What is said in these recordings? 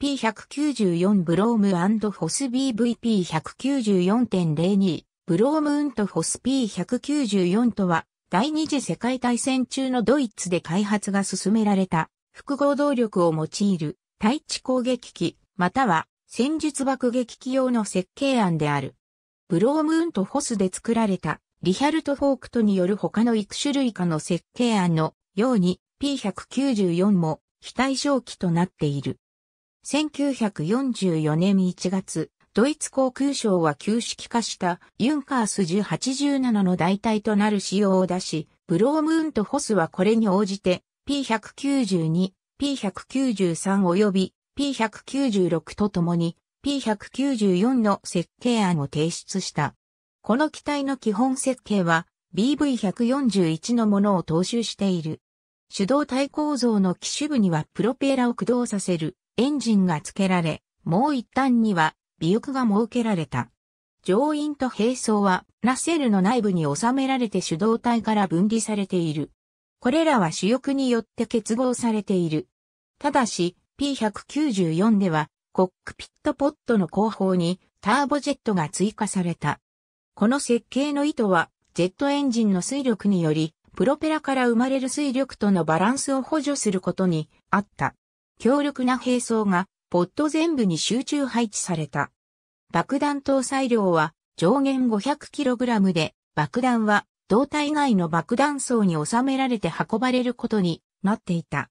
P194 ブロームホス BVP194.02 ブロームホス P194 とは第二次世界大戦中のドイツで開発が進められた複合動力を用いる対地攻撃機または戦術爆撃機用の設計案である。ブロームホスで作られたリヒャルト・フォークトによる他の幾種類かの設計案のように P194 も非対称機となっている。1944年1月、ドイツ航空省は旧式化したユンカース1087の代替となる仕様を出し、ブロームーンとホスはこれに応じて P192、P193 及び P196 とともに P194 の設計案を提出した。この機体の基本設計は BV141 のものを踏襲している。手動体構造の機種部にはプロペラを駆動させるエンジンが付けられ、もう一端には尾翼が設けられた。乗員と並走はラセルの内部に収められて手動体から分離されている。これらは主翼によって結合されている。ただし、P194 では、コックピットポットの後方にターボジェットが追加された。この設計の意図は、ジェットエンジンの水力により、プロペラから生まれる水力とのバランスを補助することにあった。強力な兵装がポット全部に集中配置された。爆弾搭載量は上限 500kg で、爆弾は胴体外の爆弾層に収められて運ばれることになっていた。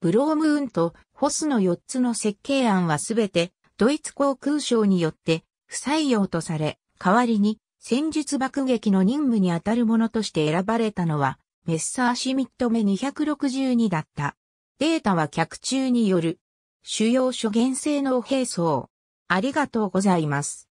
ブロームーンとホスの4つの設計案はすべてドイツ航空省によって不採用とされ、代わりに戦術爆撃の任務に当たるものとして選ばれたのはメッサーシュミット目262だった。データは客中による。主要諸元性能並走。ありがとうございます。